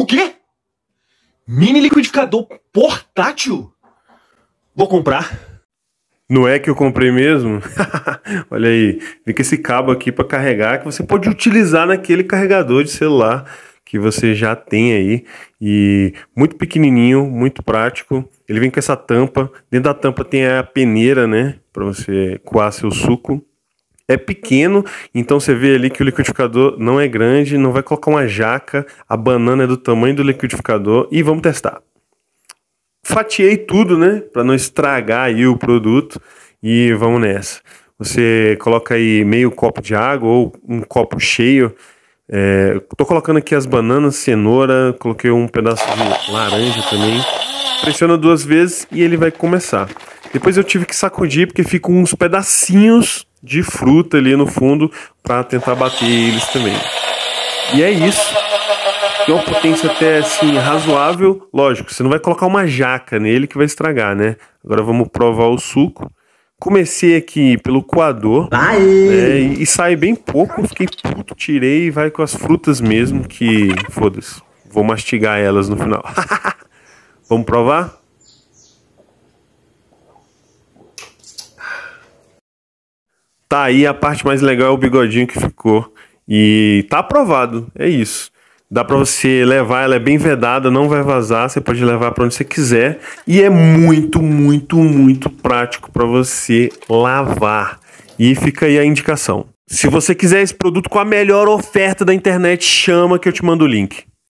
O quê? Mini liquidificador portátil? Vou comprar. Não é que eu comprei mesmo? Olha aí, vem com esse cabo aqui para carregar que você pode utilizar naquele carregador de celular que você já tem aí e muito pequenininho, muito prático. Ele vem com essa tampa, dentro da tampa tem a peneira, né, para você coar seu suco é pequeno, então você vê ali que o liquidificador não é grande, não vai colocar uma jaca, a banana é do tamanho do liquidificador e vamos testar. Fatiei tudo, né, para não estragar aí o produto e vamos nessa. Você coloca aí meio copo de água ou um copo cheio. É, tô colocando aqui as bananas, cenoura, coloquei um pedaço de laranja também. Pressiona duas vezes e ele vai começar. Depois eu tive que sacudir porque ficam uns pedacinhos de fruta ali no fundo para tentar bater eles também. E é isso. Tem uma potência até assim razoável, lógico, você não vai colocar uma jaca nele que vai estragar, né? Agora vamos provar o suco. Comecei aqui pelo coador né, e, e sai bem pouco. Fiquei puto, tirei e vai com as frutas mesmo. Que foda-se, vou mastigar elas no final. vamos provar? Tá aí a parte mais legal é o bigodinho que ficou. E tá aprovado, é isso. Dá para você levar, ela é bem vedada, não vai vazar, você pode levar para onde você quiser e é muito, muito, muito prático para você lavar. E fica aí a indicação. Se você quiser esse produto com a melhor oferta da internet, chama que eu te mando o link.